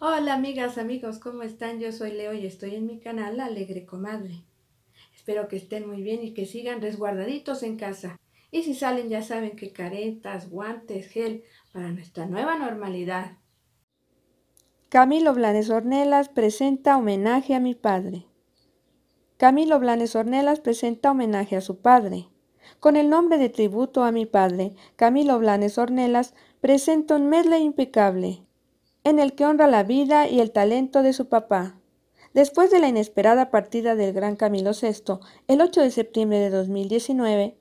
Hola amigas, amigos, ¿cómo están? Yo soy Leo y estoy en mi canal Alegre Comadre. Espero que estén muy bien y que sigan resguardaditos en casa. Y si salen ya saben que caretas, guantes, gel para nuestra nueva normalidad. Camilo Blanes Ornelas presenta homenaje a mi padre. Camilo Blanes Ornelas presenta homenaje a su padre. Con el nombre de tributo a mi padre, Camilo Blanes Ornelas presenta un medley impecable en el que honra la vida y el talento de su papá. Después de la inesperada partida del gran Camilo VI el 8 de septiembre de 2019,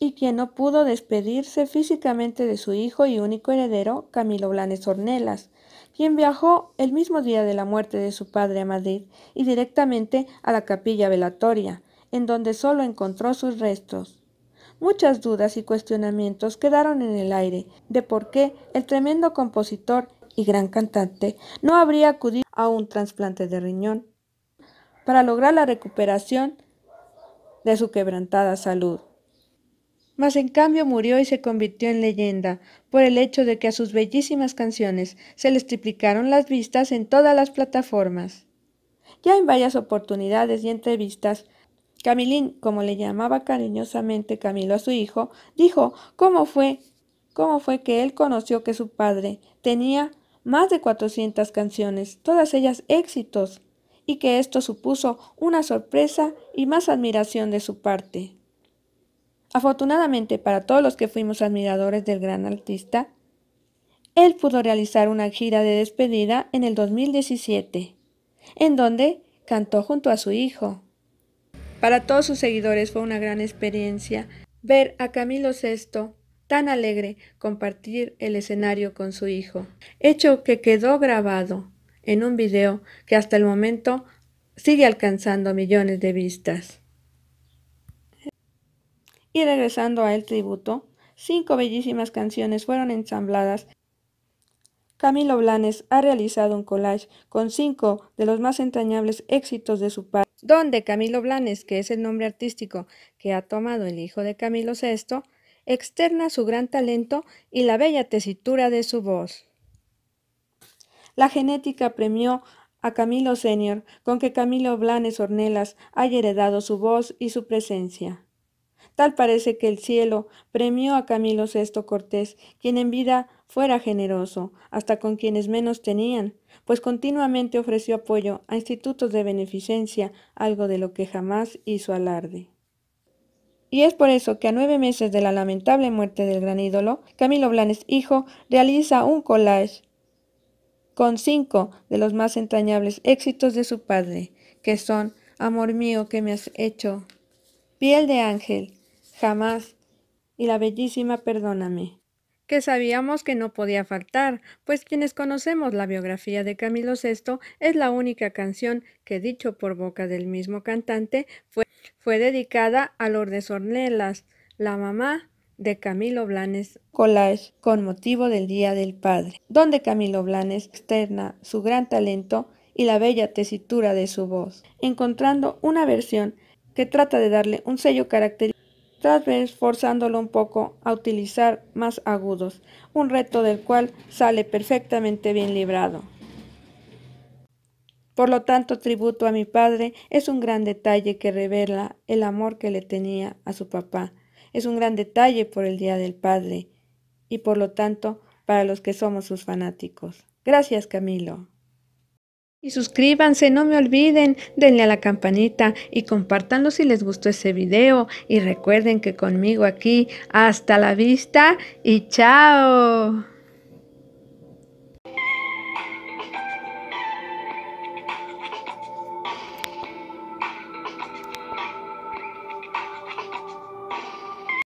y quien no pudo despedirse físicamente de su hijo y único heredero, Camilo Blanes Ornelas, quien viajó el mismo día de la muerte de su padre a Madrid y directamente a la capilla velatoria, en donde solo encontró sus restos. Muchas dudas y cuestionamientos quedaron en el aire de por qué el tremendo compositor y gran cantante, no habría acudido a un trasplante de riñón para lograr la recuperación de su quebrantada salud. Mas en cambio murió y se convirtió en leyenda por el hecho de que a sus bellísimas canciones se les triplicaron las vistas en todas las plataformas. Ya en varias oportunidades y entrevistas, Camilín, como le llamaba cariñosamente Camilo a su hijo, dijo cómo fue, cómo fue que él conoció que su padre tenía más de 400 canciones, todas ellas éxitos, y que esto supuso una sorpresa y más admiración de su parte. Afortunadamente para todos los que fuimos admiradores del gran artista, él pudo realizar una gira de despedida en el 2017, en donde cantó junto a su hijo. Para todos sus seguidores fue una gran experiencia ver a Camilo VI tan alegre compartir el escenario con su hijo, hecho que quedó grabado en un video que hasta el momento sigue alcanzando millones de vistas. Y regresando a El Tributo, cinco bellísimas canciones fueron ensambladas. Camilo Blanes ha realizado un collage con cinco de los más entrañables éxitos de su padre, donde Camilo Blanes, que es el nombre artístico que ha tomado el hijo de Camilo VI, externa su gran talento y la bella tesitura de su voz. La genética premió a Camilo Senior con que Camilo Blanes Ornelas haya heredado su voz y su presencia. Tal parece que el cielo premió a Camilo VI Cortés, quien en vida fuera generoso, hasta con quienes menos tenían, pues continuamente ofreció apoyo a institutos de beneficencia, algo de lo que jamás hizo alarde. Y es por eso que a nueve meses de la lamentable muerte del gran ídolo, Camilo Blanes Hijo realiza un collage con cinco de los más entrañables éxitos de su padre, que son Amor mío que me has hecho, Piel de ángel, Jamás y la bellísima Perdóname que sabíamos que no podía faltar, pues quienes conocemos la biografía de Camilo VI es la única canción que, dicho por boca del mismo cantante, fue, fue dedicada a Lourdes Ornelas, la mamá de Camilo Blanes Collage con motivo del Día del Padre, donde Camilo Blanes externa su gran talento y la bella tesitura de su voz, encontrando una versión que trata de darle un sello característico tal vez forzándolo un poco a utilizar más agudos, un reto del cual sale perfectamente bien librado. Por lo tanto, tributo a mi padre es un gran detalle que revela el amor que le tenía a su papá. Es un gran detalle por el Día del Padre y por lo tanto para los que somos sus fanáticos. Gracias, Camilo. Y suscríbanse, no me olviden, denle a la campanita y compartanlo si les gustó ese video. Y recuerden que conmigo aquí, hasta la vista y chao.